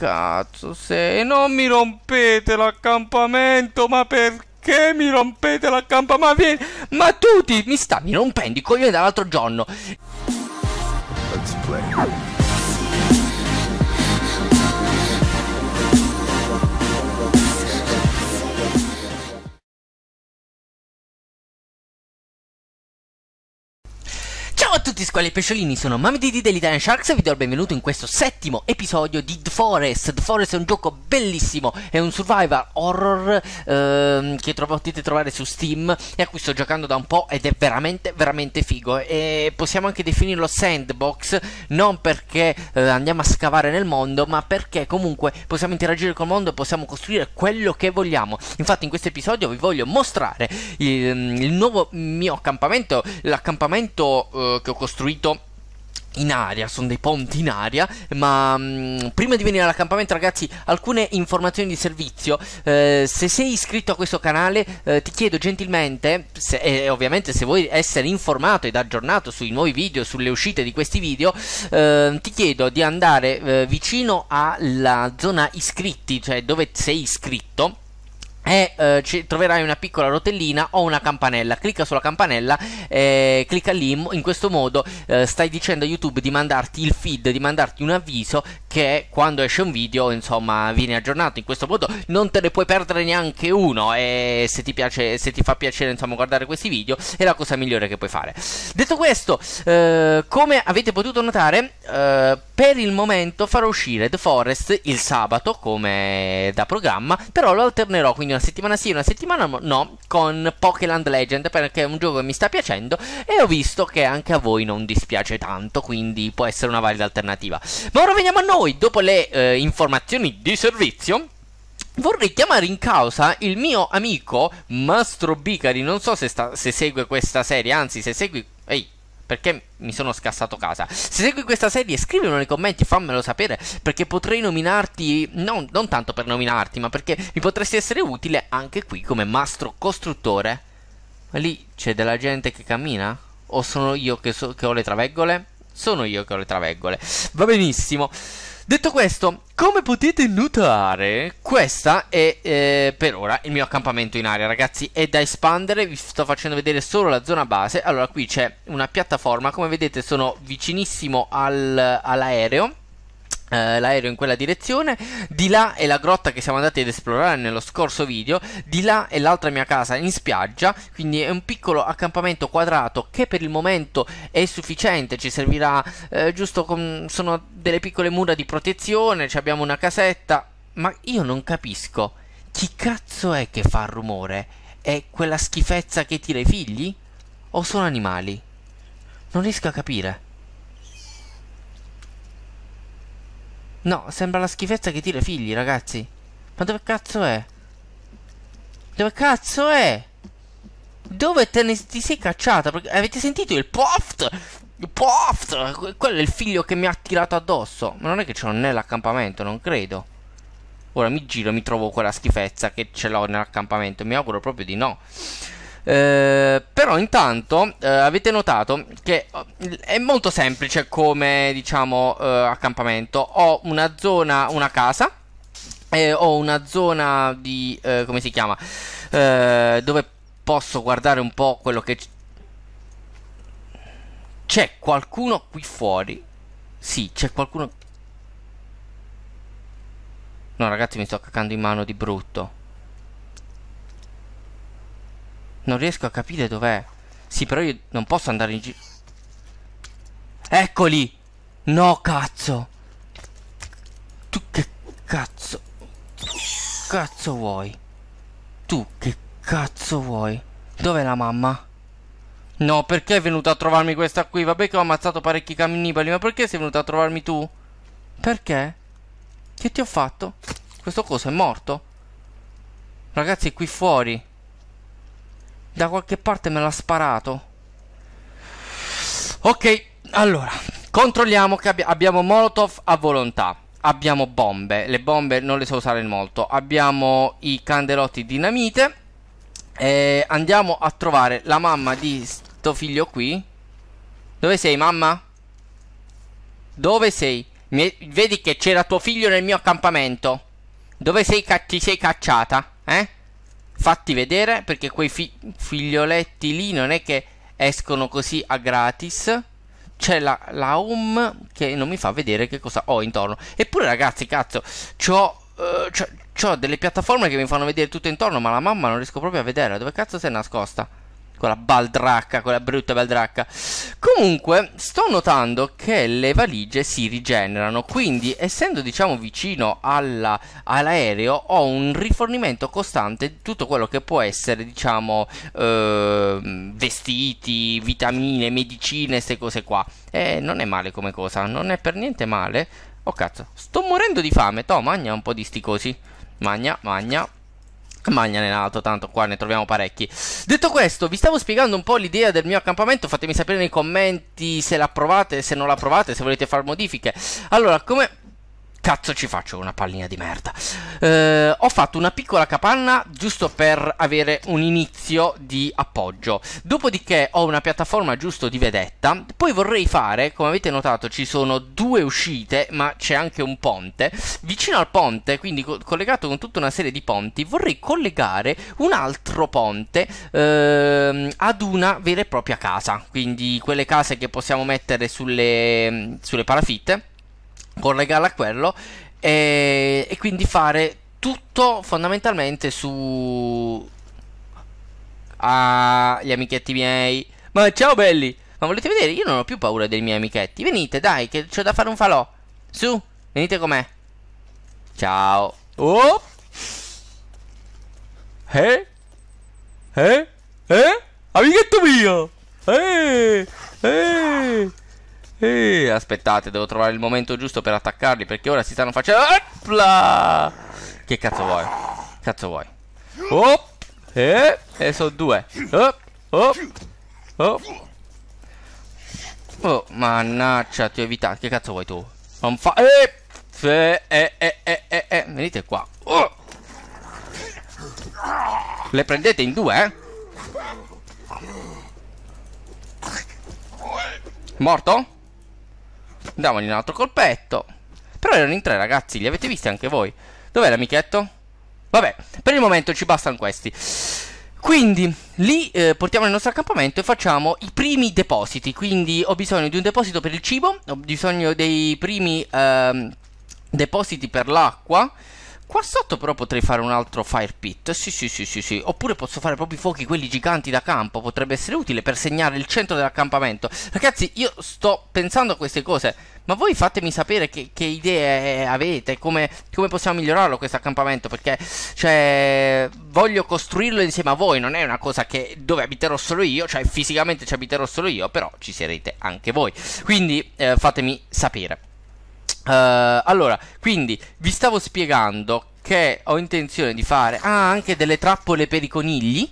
cazzo sei? Non mi rompete l'accampamento, ma perché mi rompete l'accampamento? Ma vieni, ma tu ti, mi stavi rompendo i coglioni dall'altro giorno. Let's play. tutti squali e pesciolini, sono MamiDD dell'Italian Sharks e vi do il benvenuto in questo settimo episodio di The Forest The Forest è un gioco bellissimo, è un survival horror ehm, che tro potete trovare su Steam e a cui sto giocando da un po' ed è veramente veramente figo e possiamo anche definirlo sandbox non perché eh, andiamo a scavare nel mondo ma perché comunque possiamo interagire col mondo e possiamo costruire quello che vogliamo infatti in questo episodio vi voglio mostrare il, mm, il nuovo mio accampamento l'accampamento eh, che ho costruito costruito in aria, sono dei ponti in aria, ma mh, mm, prima di venire all'accampamento ragazzi alcune informazioni di servizio, eh, se sei iscritto a questo canale eh, ti chiedo gentilmente, se, eh, ovviamente se vuoi essere informato ed aggiornato sui nuovi video, sulle uscite di questi video, ehm, ti chiedo di andare eh, vicino alla zona iscritti, cioè dove sei iscritto, e eh, troverai una piccola rotellina o una campanella. Clicca sulla campanella, eh, clicca lì. In questo modo eh, stai dicendo a YouTube di mandarti il feed, di mandarti un avviso che quando esce un video, insomma, viene aggiornato. In questo modo non te ne puoi perdere neanche uno. E se ti piace, se ti fa piacere, insomma, guardare questi video, è la cosa migliore che puoi fare. Detto questo, eh, come avete potuto notare, eh, per il momento farò uscire The Forest il sabato come da programma, però lo alternerò quindi una settimana sì, una settimana no con Pokéland Legend perché è un gioco che mi sta piacendo e ho visto che anche a voi non dispiace tanto, quindi può essere una valida alternativa. Ma ora veniamo a noi poi dopo le eh, informazioni di servizio, Vorrei chiamare in causa il mio amico Mastro Bicari. Non so se, sta, se segue questa serie, anzi, se segui. Ehi, perché mi sono scassato casa. Se segui questa serie, scrivilo nei commenti, fammelo sapere, perché potrei nominarti, non, non tanto per nominarti, ma perché mi potresti essere utile anche qui come mastro costruttore. Ma lì c'è della gente che cammina? O sono io che, so, che ho le traveggole? Sono io che ho le traveggole. Va benissimo. Detto questo, come potete notare, questa è eh, per ora il mio accampamento in aria, ragazzi. È da espandere, vi sto facendo vedere solo la zona base. Allora, qui c'è una piattaforma, come vedete sono vicinissimo al, all'aereo. Eh, l'aereo in quella direzione. Di là è la grotta che siamo andati ad esplorare nello scorso video. Di là è l'altra mia casa in spiaggia. Quindi è un piccolo accampamento quadrato che per il momento è sufficiente. Ci servirà eh, giusto con. Sono delle piccole mura di protezione. ci abbiamo una casetta. Ma io non capisco. Chi cazzo è che fa rumore? È quella schifezza che tira i figli? O sono animali? Non riesco a capire. No, sembra la schifezza che tira i figli, ragazzi. Ma dove cazzo è? Dove cazzo è? Dove te ne ti sei cacciata? Perché avete sentito il poft? Il poft! Quello è il figlio che mi ha tirato addosso. Ma non è che ce l'ho nell'accampamento, non credo. Ora mi giro e mi trovo quella schifezza che ce l'ho nell'accampamento. Mi auguro proprio di no. Eh, però intanto eh, avete notato che eh, è molto semplice come diciamo eh, accampamento. Ho una zona, una casa. ho una zona di eh, come si chiama? dove posso guardare un po' quello che c'è qualcuno qui fuori. Sì, c'è qualcuno. No, ragazzi, mi sto caccando in mano di brutto. Non riesco a capire dov'è. Sì, però io non posso andare in giro. Eccoli! No, cazzo! Tu che cazzo... Cazzo vuoi? Tu che cazzo vuoi? Dov'è la mamma? No, perché è venuta a trovarmi questa qui? Vabbè che ho ammazzato parecchi cannibali, ma perché sei venuta a trovarmi tu? Perché? Che ti ho fatto? Questo coso è morto? Ragazzi, è qui fuori. Da qualche parte me l'ha sparato. Ok, allora, controlliamo che abbi abbiamo Molotov a volontà. Abbiamo bombe, le bombe non le so usare molto. Abbiamo i candelotti dinamite. E andiamo a trovare la mamma di sto figlio qui. Dove sei, mamma? Dove sei? Mi... Vedi che c'era tuo figlio nel mio accampamento. Dove sei ti sei cacciata? Eh? fatti vedere perché quei fi- figlioletti lì non è che escono così a gratis. C'è la, la home che non mi fa vedere che cosa ho intorno. Eppure, ragazzi, cazzo, c'ho, uh, c'ho, c'ho delle piattaforme che mi fanno vedere tutto intorno, ma la mamma non riesco proprio a vedere. Dove cazzo si è nascosta? quella baldracca, quella brutta baldracca. Comunque, sto notando che le valigie si rigenerano, quindi essendo diciamo vicino alla, all'aereo ho un rifornimento costante di tutto quello che può essere diciamo eh, vestiti, vitamine, medicine, queste cose qua. E eh, non è male come cosa, non è per niente male. Oh cazzo, sto morendo di fame, to, magna un po' di sti cosi. Magna, magna, Magna nell'altro, tanto qua ne troviamo parecchi. Detto questo, vi stavo spiegando un po' l'idea del mio accampamento. Fatemi sapere nei commenti se la provate, se non la provate, se volete fare modifiche. Allora, come cazzo ci faccio una pallina di merda? Eh, ho fatto una piccola capanna giusto per avere un inizio di appoggio. Dopodiché ho una piattaforma giusto di vedetta. Poi vorrei fare, come avete notato, ci sono due uscite, ma c'è anche un ponte. Vicino al ponte, quindi co collegato con tutta una serie di ponti, vorrei collegare un altro ponte ehm, ad una vera e propria casa. Quindi quelle case che possiamo mettere sulle, sulle parafitte collegarla a quello e, e quindi fare tutto fondamentalmente su ah, gli amichetti miei. Ma ciao belli! Ma volete vedere? Io non ho più paura dei miei amichetti. Venite, dai, che c'ho da fare un falò. Su, venite con me. Ciao. Oh! Eh? Eh? Eh? Amichetto mio! Eh! Eh! Eh, aspettate, devo trovare il momento giusto per attaccarli perché ora si stanno facendo... Opla! Che cazzo vuoi? Cazzo vuoi? Oh! Eh, e eh, sono due. Oh! Oh! Oh! Oh, mannaggia, ti ho evitato. Che cazzo vuoi tu? Non fa... Eh! Eh, eh, eh, eh, eh, Venite qua. Oh! Le prendete in due, eh? Morto? Damogli un altro colpetto. Però erano in tre, ragazzi, li avete visti anche voi. Dov'è l'amichetto? Vabbè, per il momento ci bastano questi. Quindi lì eh, portiamo il nostro accampamento e facciamo i primi depositi. Quindi ho bisogno di un deposito per il cibo, ho bisogno dei primi eh, depositi per l'acqua. Qua sotto però potrei fare un altro fire pit, sì sì sì sì sì, oppure posso fare proprio i fuochi quelli giganti da campo, potrebbe essere utile per segnare il centro dell'accampamento. Ragazzi, io sto pensando a queste cose, ma voi fatemi sapere che, che idee avete, come, come, possiamo migliorarlo questo accampamento, perché cioè, voglio costruirlo insieme a voi, non è una cosa che dove abiterò solo io, cioè fisicamente ci abiterò solo io, però ci sarete anche voi. Quindi eh, fatemi sapere. Uh, allora, quindi vi stavo spiegando che ho intenzione di fare ah, anche delle trappole per i conigli.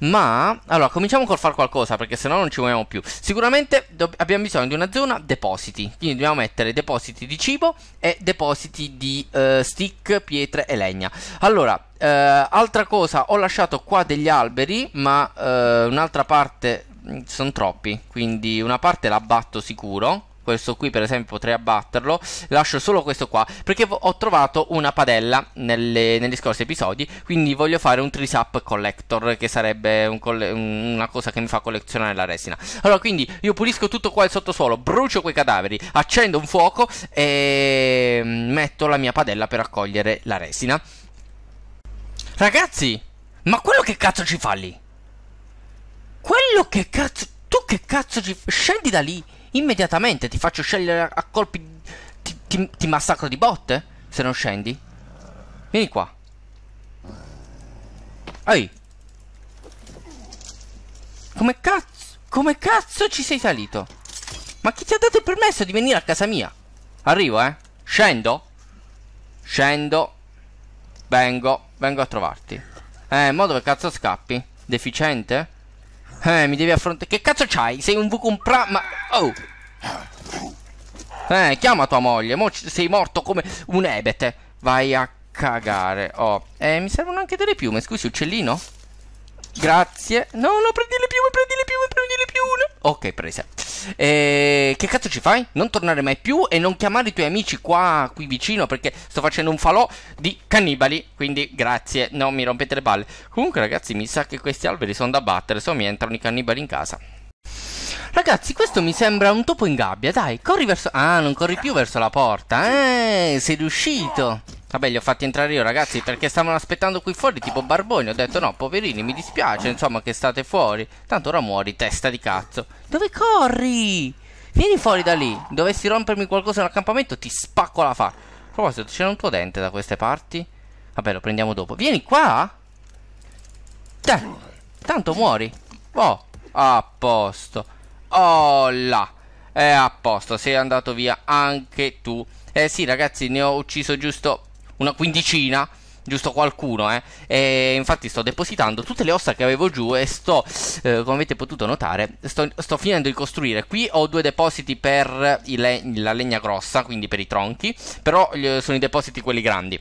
Ma allora cominciamo col fare qualcosa perché sennò non ci muoviamo più. Sicuramente abbiamo bisogno di una zona depositi. Quindi dobbiamo mettere depositi di cibo e depositi di uh, stick, pietre e legna. Allora, uh, altra cosa, ho lasciato qua degli alberi, ma un'altra parte mm, sono troppi. Quindi una parte la batto sicuro questo qui per esempio potrei abbatterlo lascio solo questo qua perché ho trovato una padella nelle, negli scorsi episodi quindi voglio fare un trisap collector che sarebbe un coll- una cosa che mi fa collezionare la resina allora quindi io pulisco tutto qua il sottosuolo brucio quei cadaveri accendo un fuoco e mm, metto la mia padella per raccogliere la resina ragazzi ma quello che cazzo ci fa lì quello che cazzo tu che cazzo ci scendi da lì Immediatamente ti faccio scegliere a colpi. Ti, ti, ti massacro di botte. Se non scendi. Vieni qua. Ehi. Come cazzo? Come cazzo ci sei salito? Ma chi ti ha dato il permesso di venire a casa mia? Arrivo, eh. Scendo. Scendo. Vengo. Vengo a trovarti. Eh, mo dove cazzo scappi? Deficiente? Eh, mi devi affrontare... Che cazzo c'hai? Sei un Vucumpra... Ma... Oh! Eh, chiama tua moglie. Mo sei morto come un ebete. Vai a cagare. Oh, eh, mi servono anche delle piume. Scusi, uccellino? Grazie. No, no, prendi le piume, prendi le piume, prendi le piume. Ok, prese. E... Eh, che cazzo ci fai? Non tornare mai più e non chiamare i tuoi amici qua, qui vicino, perché sto facendo un falò di cannibali. Quindi, grazie. No, mi rompete le palle. Comunque, ragazzi, mi sa che questi alberi sono da battere. Se no mi entrano i cannibali in casa. Ragazzi, questo mi sembra un topo in gabbia. Dai, corri verso... Ah, non corri più verso la porta. Eh, sei riuscito. Vabbè, li ho fatti entrare io, ragazzi, perché stavano aspettando qui fuori, tipo Barboni. Ho detto, no, poverini, mi dispiace, insomma, che state fuori. Tanto ora muori, testa di cazzo. Dove corri? Vieni fuori da lì. Dovessi rompermi qualcosa nell'accampamento, ti spacco la fa. A proposito, c'era un tuo dente da queste parti? Vabbè, lo prendiamo dopo. Vieni qua! Te! Tanto muori. Oh, a posto. Oh là. È a posto, sei andato via anche tu. Eh sì, ragazzi, ne ho ucciso giusto una quindicina giusto qualcuno, eh? E infatti sto depositando tutte le ossa che avevo giù e sto, eh, come avete potuto notare, sto, sto, finendo di costruire. Qui ho due depositi per le la legna grossa, quindi per i tronchi, però sono i depositi quelli grandi.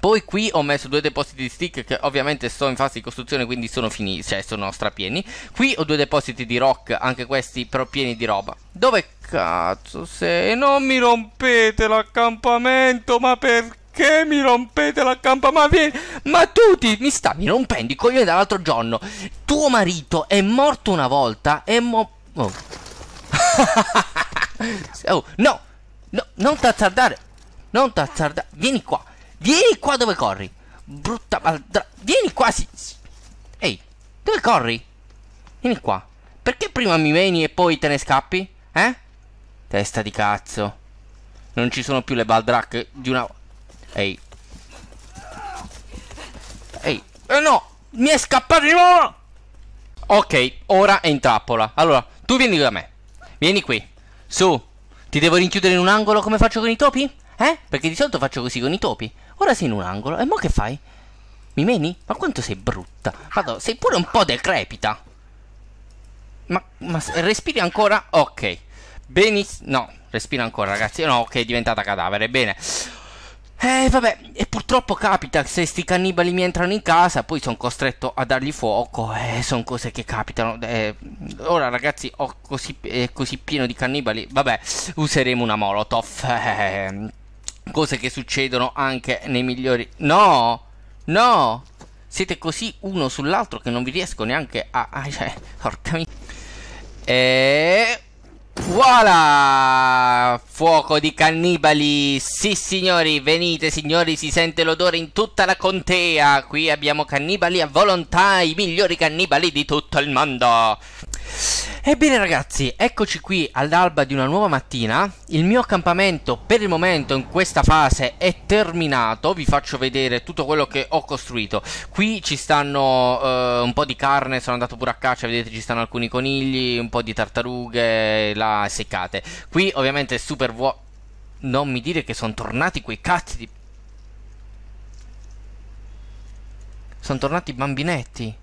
Poi qui ho messo due depositi di stick che ovviamente sto in fase di costruzione quindi sono finiti, cioè sono strapieni. Qui ho due depositi di rock, anche questi però pieni di roba. Dove cazzo sei? Non mi rompete l'accampamento, ma perché? perché mi rompete la campa? Ma vieni, ma tu ti, mi stavi rompendo i coglioni dall'altro giorno. Tuo marito è morto una volta e mo... Oh. oh, no, no, non t'azzardare, non t'azzardare, vieni qua, vieni qua dove corri, brutta maldra, vieni qua, sì, sì. ehi, dove corri? Vieni qua, perché prima mi veni e poi te ne scappi, eh? Testa di cazzo. Non ci sono più le baldracche di una... Ehi. Ehi. Eh no! Mi è scappato di nuovo! Ok, ora è in trappola. Allora, tu vieni da me. Vieni qui. Su. Ti devo rinchiudere in un angolo come faccio con i topi? Eh? Perché di solito faccio così con i topi. Ora sei in un angolo. E mo che fai? Mi meni? Ma quanto sei brutta. Vado, sei pure un po' decrepita. Ma, ma respiri ancora? Ok. Benissimo. No, respira ancora, ragazzi. No, ok, è diventata cadavere. Bene. Eh vabbè, e purtroppo capita, se sti cannibali mi entrano in casa, poi sono costretto a dargli fuoco, eh, sono cose che capitano. Eh, ora ragazzi, ho così, eh, così pieno di cannibali, vabbè, useremo una Molotov. Eh, cose che succedono anche nei migliori... No! No! Siete così uno sull'altro che non vi riesco neanche a... Ah, cioè, porca mia... Eeeh... Voilà! Fuoco di cannibali! Sì, signori, venite, signori, si sente l'odore in tutta la contea. Qui abbiamo cannibali a volontà, i migliori cannibali di tutto il mondo. Ebbene ragazzi, eccoci qui all'alba di una nuova mattina. Il mio accampamento per il momento in questa fase è terminato. Vi faccio vedere tutto quello che ho costruito. Qui ci stanno eh, un po' di carne, sono andato pure a caccia, vedete ci stanno alcuni conigli, un po' di tartarughe, la seccate. Qui ovviamente è super vuoto. Non mi dire che sono tornati quei cazzi di... Sono tornati i bambinetti.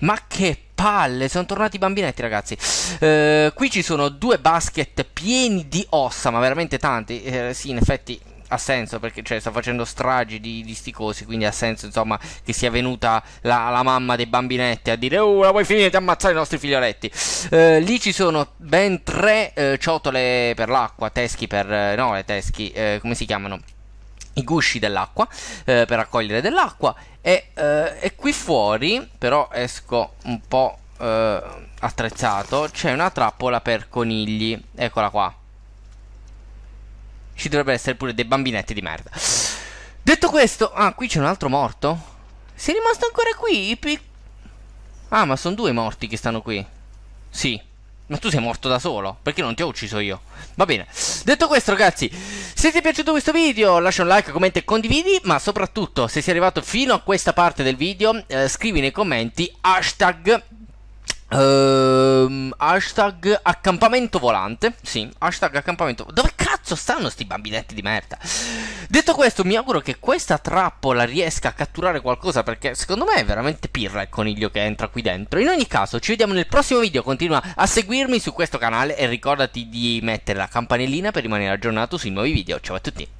Ma che palle, sono tornati i bambinetti ragazzi. Eh, qui ci sono due basket pieni di ossa, ma veramente tanti. Eh, sì, in effetti ha senso perché cioè, sta facendo stragi di, di sticosi, quindi ha senso insomma che sia venuta la, la, mamma dei bambinetti a dire oh la vuoi finire di ammazzare i nostri figlioletti. Eh, lì ci sono ben tre eh, ciotole per l'acqua, teschi per... Eh, no, le teschi, eh, come si chiamano? i gusci dell'acqua eh, per raccogliere dell'acqua e, eh, e, qui fuori però esco un po' eh, attrezzato c'è una trappola per conigli eccola qua ci dovrebbero essere pure dei bambinetti di merda detto questo ah qui c'è un altro morto sei rimasto ancora qui i pic- ah ma sono due morti che stanno qui sì ma tu sei morto da solo, perché non ti ho ucciso io? Va bene. Detto questo, ragazzi, se ti è piaciuto questo video, lascia un like, commenta e condividi, ma soprattutto, se sei arrivato fino a questa parte del video, eh, scrivi nei commenti hashtag Uh, hashtag accampamento volante. Sì, hashtag accampamento. Dove cazzo stanno sti bambinetti di merda? Detto questo, mi auguro che questa trappola riesca a catturare qualcosa. Perché secondo me è veramente pirra il coniglio che entra qui dentro. In ogni caso, ci vediamo nel prossimo video. Continua a seguirmi su questo canale. E ricordati di mettere la campanellina per rimanere aggiornato sui nuovi video. Ciao a tutti.